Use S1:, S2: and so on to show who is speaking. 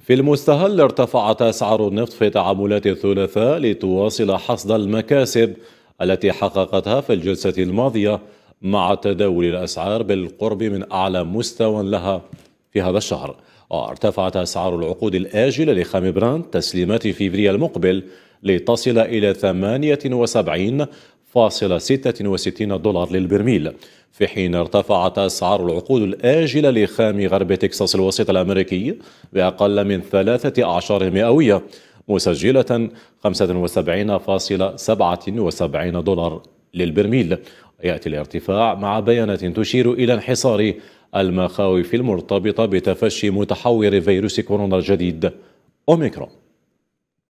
S1: في المستهل ارتفعت أسعار النفط في تعاملات الثلاثاء لتواصل حصد المكاسب التي حققتها في الجلسة الماضية مع تداول الأسعار بالقرب من أعلى مستوى لها في هذا الشهر وارتفعت أسعار العقود الآجلة لخام برانت تسليمات فيفري المقبل لتصل إلى 78 وستين دولار للبرميل في حين ارتفعت أسعار العقود الآجلة لخام غرب تكساس الوسيط الأمريكي بأقل من ثلاثة أعشار مئوية مسجلة 75.77 دولار للبرميل يأتي الارتفاع مع بيانات تشير إلى انحصار المخاوف المرتبطة بتفشي متحور فيروس كورونا الجديد أوميكرون